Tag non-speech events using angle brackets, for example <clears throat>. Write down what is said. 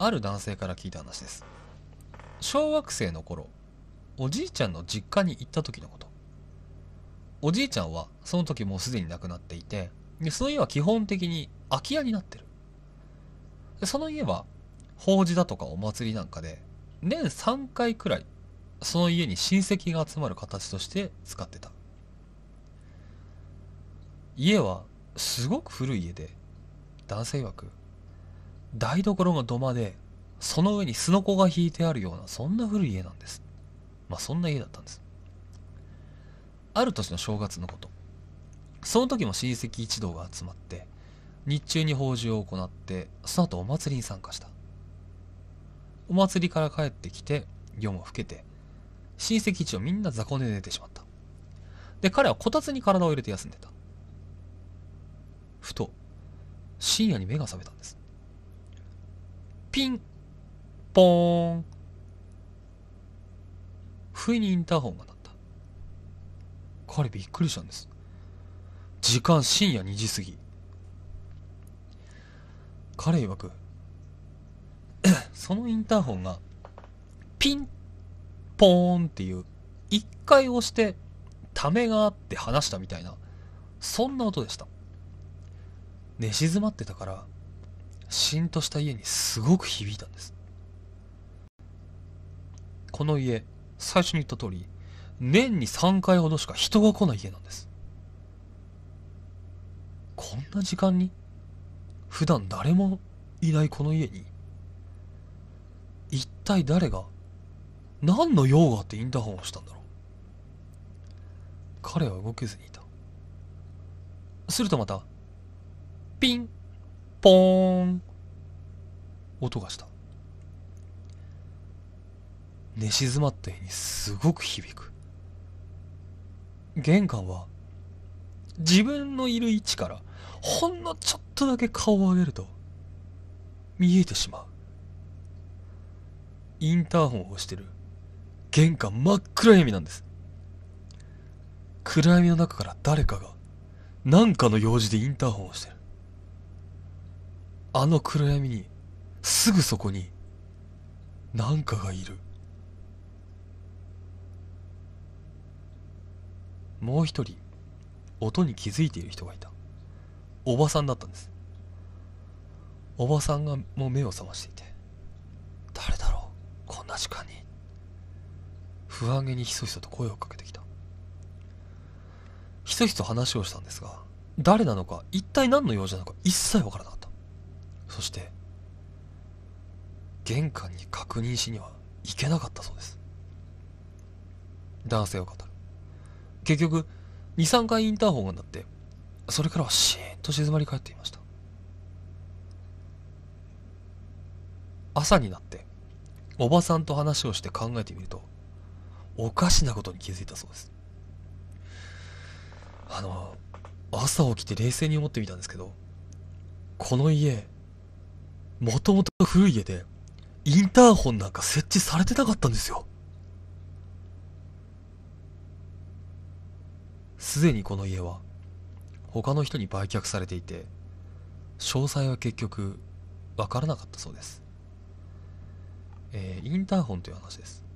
ある男性から聞いた話です小学生の頃おじいちゃんの実家に行った時のことおじいちゃんはその時もうすでに亡くなっていてでその家は基本的に空き家になってるでその家は法事だとかお祭りなんかで年3回くらいその家に親戚が集まる形として使ってた家はすごく古い家で男性曰く台所が土間で、その上にすのこが引いてあるような、そんな古い家なんです。まあ、そんな家だったんです。ある年の正月のこと。その時も親戚一同が集まって、日中に法事を行って、その後お祭りに参加した。お祭りから帰ってきて、夜も更けて、親戚一同みんな雑魚寝で寝てしまった。で、彼はこたつに体を入れて休んでた。ふと、深夜に目が覚めたんです。ピンポーン不意にインターホンが鳴った彼びっくりしたんです時間深夜2時過ぎ彼曰く <clears throat> そのインターホンがピンポーンっていう一回押してためがあって話したみたいなそんな音でした寝静まってたからしんとした家にすごく響いたんですこの家最初に言った通り年に3回ほどしか人が来ない家なんですこんな時間に普段誰もいないこの家に一体誰が何の用があってインターホンをしたんだろう彼は動けずにいたするとまたピンポーン音がした寝静まった絵にすごく響く玄関は自分のいる位置からほんのちょっとだけ顔を上げると見えてしまうインターホンを押してる玄関真っ暗闇なんです暗闇の中から誰かが何かの用事でインターホンをしてるあの暗闇に、すぐそこに、なんかがいる。もう一人、音に気づいている人がいた。おばさんだったんです。おばさんがもう目を覚ましていて、誰だろうこんな時間に。不安げにひそひそと声をかけてきた。ひそひそ話をしたんですが、誰なのか、一体何の用事なのか一切わからなかった。そして玄関に確認しには行けなかったそうです男性を語る結局23回インターホンが鳴ってそれからはシーンと静まり返っていました朝になっておばさんと話をして考えてみるとおかしなことに気づいたそうですあの朝起きて冷静に思ってみたんですけどこの家もともと古い家で、インターホンなんか設置されてなかったんですよ。すでにこの家は、他の人に売却されていて、詳細は結局、わからなかったそうです。えー、インターホンという話です。